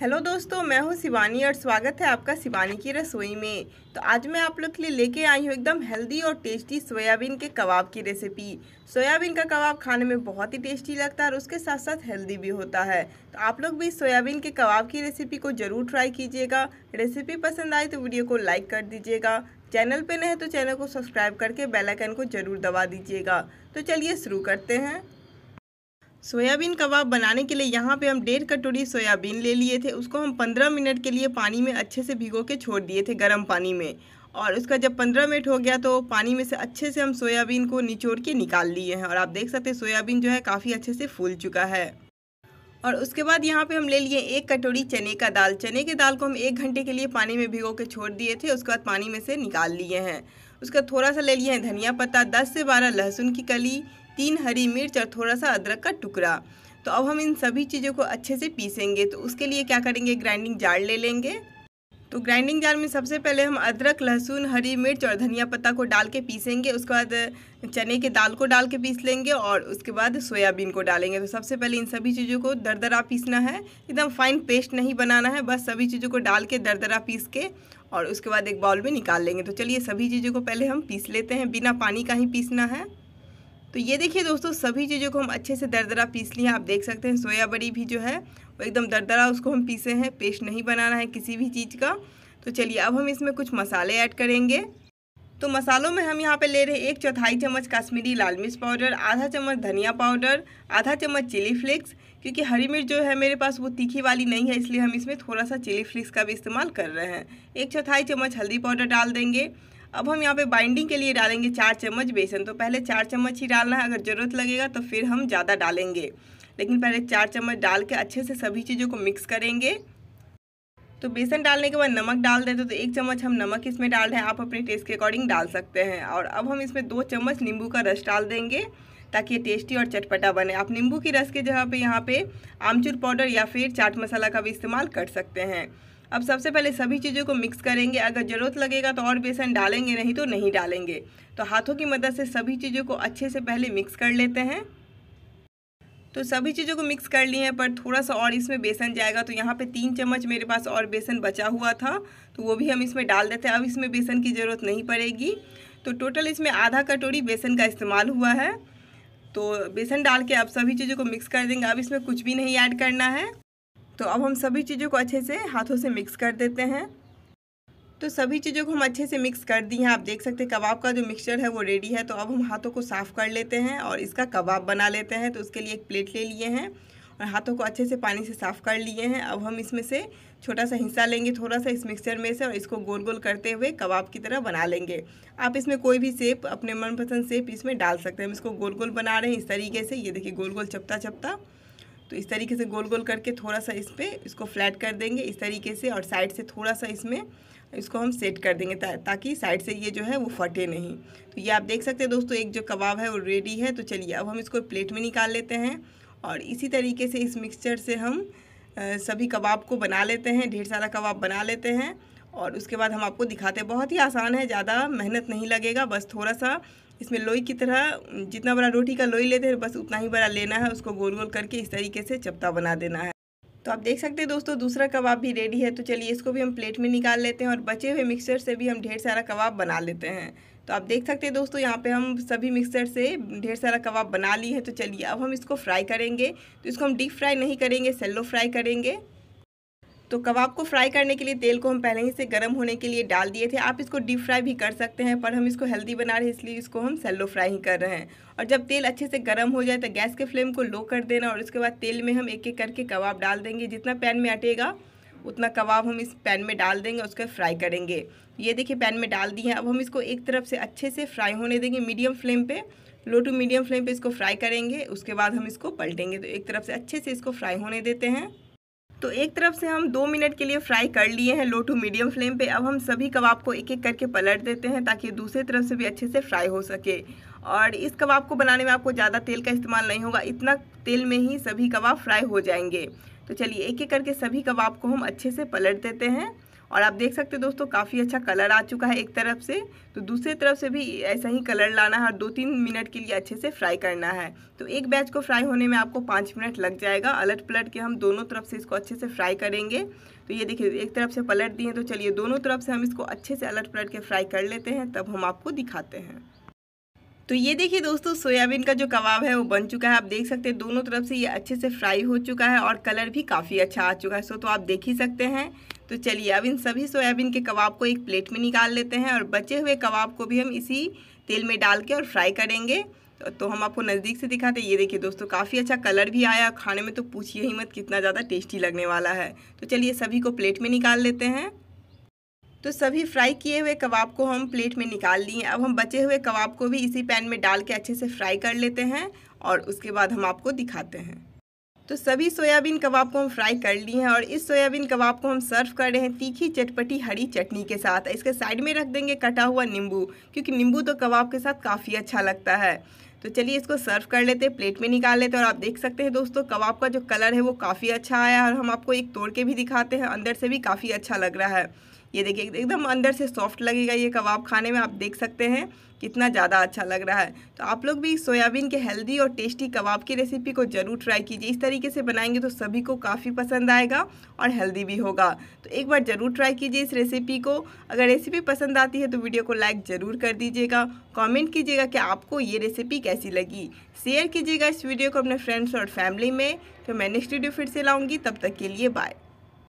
hello दोस्तों मैं हूं शिवानी और स्वागत है आपका शिवानी की रसोई में तो आज मैं आप लोग के लिए लेके आई हूं एकदम हेल्दी और टेस्टी सोयाबीन के कबाब की रेसिपी सोयाबीन का कबाब खाने में बहुत ही टेस्टी लगता है और उसके साथ साथ हेल्दी भी होता है तो आप लोग भी सोयाबीन के कबाब की रेसिपी को ज़रूर ट्राई कीजिएगा रेसिपी पसंद आए तो वीडियो को लाइक कर दीजिएगा चैनल पर नहीं तो चैनल को सब्सक्राइब करके बेलाइकन को ज़रूर दबा दीजिएगा तो चलिए शुरू करते हैं सोयाबीन कबाब बनाने के लिए यहाँ पे हम डेढ़ कटोरी सोयाबीन ले लिए थे उसको हम पंद्रह मिनट के लिए पानी में अच्छे से भिगो के छोड़ दिए थे गर्म पानी में और उसका जब पंद्रह मिनट हो गया तो पानी में से अच्छे से हम सोयाबीन को निचोड़ के निकाल लिए हैं और आप देख सकते हैं सोयाबीन जो है काफ़ी अच्छे से फूल चुका है और उसके बाद यहाँ पे हम ले लिए एक कटोरी चने का दाल चने के दाल को हम एक घंटे के लिए पानी में भिगो के छोड़ दिए थे उसके बाद पानी में से निकाल लिए हैं उसका थोड़ा सा ले लिए हैं धनिया पत्ता दस से बारह लहसुन की कली तीन हरी मिर्च और थोड़ा सा अदरक का टुकड़ा तो अब हम इन सभी चीज़ों को अच्छे से पीसेंगे तो उसके लिए क्या करेंगे ग्राइंडिंग जार ले लेंगे तो ग्राइंडिंग जार में सबसे पहले हम अदरक लहसुन हरी मिर्च और धनिया पत्ता को डाल के पीसेंगे उसके बाद चने के दाल को डाल के पीस लेंगे और उसके बाद सोयाबीन को डालेंगे तो सबसे पहले इन सभी चीज़ों को दरदरा पीसना है एकदम फाइन पेस्ट नहीं बनाना है बस सभी चीज़ों को डाल के दरदरा पीस के और उसके बाद एक बाउल में निकाल लेंगे तो चलिए सभी चीज़ों को पहले हम पीस लेते हैं बिना पानी का ही पीसना है तो ये देखिए दोस्तों सभी चीज़ों को हम अच्छे से दरदरा पीस लिए आप देख सकते हैं सोया बड़ी भी जो है वो एकदम दरदरा उसको हम पीसे हैं पेस्ट नहीं बनाना है किसी भी चीज़ का तो चलिए अब हम इसमें कुछ मसाले ऐड करेंगे तो मसालों में हम यहाँ पे ले रहे हैं एक चौथाई चम्मच कश्मीरी लाल मिर्च पाउडर आधा चम्मच धनिया पाउडर आधा चम्मच चिली फ्लेक्स क्योंकि हरी मिर्च जो है मेरे पास वो तीखी वाली नहीं है इसलिए हम इसमें थोड़ा सा चिली फ्लेक्स का भी इस्तेमाल कर रहे हैं एक चौथाई चम्मच हल्दी पाउडर डाल देंगे अब हम यहाँ पे बाइंडिंग के लिए डालेंगे चार चम्मच बेसन तो पहले चार चम्मच ही डालना है अगर ज़रूरत लगेगा तो फिर हम ज़्यादा डालेंगे लेकिन पहले चार चम्मच डाल के अच्छे से सभी चीज़ों को मिक्स करेंगे तो बेसन डालने के बाद नमक डाल देते तो एक चम्मच हम नमक इसमें डाल रहे हैं आप अपने टेस्ट के अकॉर्डिंग डाल सकते हैं और अब हम इसमें दो चम्मच नींबू का रस डाल देंगे ताकि ये टेस्टी और चटपटा बने आप नींबू की रस के जगह पे यहाँ पे आमचूर पाउडर या फिर चाट मसाला का भी इस्तेमाल कर सकते हैं अब सबसे पहले सभी चीज़ों को मिक्स करेंगे अगर ज़रूरत लगेगा तो और बेसन डालेंगे नहीं तो नहीं डालेंगे तो हाथों की मदद से सभी चीज़ों को अच्छे से पहले मिक्स कर लेते हैं तो सभी चीज़ों को मिक्स कर लिए हैं पर थोड़ा सा और इसमें बेसन जाएगा तो यहाँ पे तीन चम्मच मेरे पास और बेसन बचा हुआ था तो वो भी हम इसमें डाल देते हैं अब इसमें बेसन की ज़रूरत नहीं पड़ेगी तो टोटल इसमें आधा कटोरी बेसन का इस्तेमाल हुआ है तो बेसन डाल के अब सभी चीज़ों को मिक्स कर देंगे अब इसमें कुछ भी नहीं ऐड करना है तो अब हम सभी चीज़ों को अच्छे से हाथों से मिक्स कर देते हैं तो सभी चीज़ों को हम अच्छे से मिक्स कर दिए हैं आप देख सकते हैं कबाब का जो मिक्सचर है वो रेडी है तो अब हम हाथों को साफ़ कर लेते हैं और इसका कबाब बना लेते हैं तो उसके लिए एक प्लेट ले लिए हैं और हाथों को अच्छे से पानी से साफ़ कर लिए हैं अब हम इसमें से छोटा सा हिस्सा लेंगे थोड़ा सा इस मिक्सचर में से और इसको गोल गोल करते हुए कबाब की तरह बना लेंगे आप इसमें कोई भी सेप अपने मनपसंद सेप इसमें डाल सकते हैं हम इसको गोल गोल बना रहे हैं इस तरीके से ये देखिए गोल गोल चपता चपता तो इस तरीके से गोल गोल करके थोड़ा सा इस पर इसको फ्लैट कर देंगे इस तरीके से और साइड से थोड़ा सा इसमें इसको हम सेट कर देंगे ता, ताकि साइड से ये जो है वो फटे नहीं तो ये आप देख सकते हैं दोस्तों एक जो कबाब है वो रेडी है तो चलिए अब हम इसको प्लेट में निकाल लेते हैं और इसी तरीके से इस मिक्सचर से हम सभी कबाब को बना लेते हैं ढेर सारा कबाब बना लेते हैं और उसके बाद हम आपको दिखाते हैं बहुत ही आसान है ज़्यादा मेहनत नहीं लगेगा बस थोड़ा सा इसमें लोई की तरह जितना बड़ा रोटी का लोई लेते हैं बस उतना ही बड़ा लेना है उसको गोल गोल करके इस तरीके से चपटा बना देना है तो आप देख सकते हैं दोस्तों दूसरा कबाब भी रेडी है तो चलिए इसको भी हम प्लेट में निकाल लेते हैं और बचे हुए मिक्सचर से भी हम ढेर सारा कबाब बना लेते हैं तो आप देख सकते हैं दोस्तों यहाँ पे हम सभी मिक्सचर से ढेर सारा कबाब बना ली है तो चलिए अब हम इसको फ्राई करेंगे तो इसको हम डीप फ्राई नहीं करेंगे सेल्लो फ्राई करेंगे तो कबाब को फ्राई करने के लिए तेल को हम पहले ही से गर्म होने के लिए डाल दिए थे आप इसको डीप फ्राई भी कर सकते हैं पर हम इसको हेल्दी बना रहे हैं इसलिए इसको हम सेल्लो फ्राई ही कर रहे हैं और जब तेल अच्छे से गर्म हो जाए तो गैस के फ्लेम को लो कर देना और उसके बाद तेल में हम एक एक करके कबाब डाल देंगे जितना पैन में अटेगा उतना कबाब हम इस पैन में डाल देंगे उसको फ्राई करेंगे ये देखिए पैन में डाल दिए हैं अब हम इसको एक तरफ से अच्छे से फ्राई होने देंगे मीडियम फ्लेम पे लो टू मीडियम फ्लेम पे इसको फ्राई करेंगे उसके बाद हम इसको पलटेंगे तो एक तरफ से अच्छे से इसको फ्राई होने देते हैं तो एक तरफ से हम दो मिनट के लिए फ्राई कर लिए हैं लो टू मीडियम फ्लेम पे अब हम सभी कबाब को एक एक करके पलट देते हैं ताकि दूसरी तरफ से भी अच्छे से फ्राई हो सके और इस कबाब को बनाने में आपको ज़्यादा तेल का इस्तेमाल नहीं होगा इतना तेल में ही सभी कबाब फ्राई हो जाएंगे तो चलिए एक एक करके सभी कबाब को हम अच्छे से पलट देते हैं और आप देख सकते हो दोस्तों काफ़ी अच्छा कलर आ चुका है एक तरफ से तो दूसरी तरफ से भी ऐसा ही कलर लाना है और दो तीन मिनट के लिए अच्छे से फ्राई करना है तो एक बैच को फ्राई होने में आपको पाँच मिनट लग जाएगा अलट पलट के हम दोनों तरफ से इसको अच्छे से फ्राई करेंगे तो ये देखिए एक तरफ से पलट दिए तो चलिए दोनों तरफ से हम इसको अच्छे से अलट पलट के फ्राई कर लेते हैं तब हम आपको दिखाते हैं तो ये देखिए दोस्तों सोयाबीन का जो कबाब है वो बन चुका है आप देख सकते हैं दोनों तरफ से ये अच्छे से फ्राई हो चुका है और कलर भी काफ़ी अच्छा आ चुका है सो तो आप देख ही सकते हैं तो चलिए अब इन सभी सोयाबीन के कबाब को एक प्लेट में निकाल लेते हैं और बचे हुए कबाब को भी हम इसी तेल में डाल के और फ्राई करेंगे तो हम आपको नज़दीक से दिखाते ये देखिए दोस्तों काफ़ी अच्छा कलर भी आया खाने में तो पूछिए ही मत कितना ज़्यादा टेस्टी लगने वाला है तो चलिए सभी को प्लेट में निकाल लेते हैं तो सभी फ्राई किए हुए कबाब को हम प्लेट में निकाल लिए अब हम बचे हुए कबाब को भी इसी पैन में डाल के अच्छे से फ्राई कर लेते हैं और उसके बाद हम आपको दिखाते हैं तो सभी सोयाबीन कबाब को हम फ्राई कर लिए हैं और इस सोयाबीन कबाब को हम सर्व कर रहे हैं तीखी चटपटी हरी चटनी के साथ इसके साइड में रख देंगे कटा हुआ नींबू क्योंकि नींबू तो कबाब के साथ काफ़ी अच्छा लगता है तो चलिए इसको सर्व कर लेते हैं प्लेट में निकाल लेते हैं और आप देख सकते हैं दोस्तों कबाब का जो कलर है वो काफ़ी अच्छा आया और हम आपको एक तोड़ के भी दिखाते हैं अंदर से भी काफ़ी अच्छा लग रहा है ये देखिए एकदम अंदर से सॉफ्ट लगेगा ये कबाब खाने में आप देख सकते हैं कितना ज़्यादा अच्छा लग रहा है तो आप लोग भी सोयाबीन के हेल्दी और टेस्टी कबाब की रेसिपी को ज़रूर ट्राई कीजिए इस तरीके से बनाएंगे तो सभी को काफ़ी पसंद आएगा और हेल्दी भी होगा तो एक बार ज़रूर ट्राई कीजिए इस रेसिपी को अगर रेसिपी पसंद आती है तो वीडियो को लाइक ज़रूर कर दीजिएगा कॉमेंट कीजिएगा कि आपको ये रेसिपी कैसी लगी शेयर कीजिएगा इस वीडियो को अपने फ्रेंड्स और फैमिली में तो मैं नेक्स्ट वीडियो फिर से लाऊँगी तब तक के लिए बाय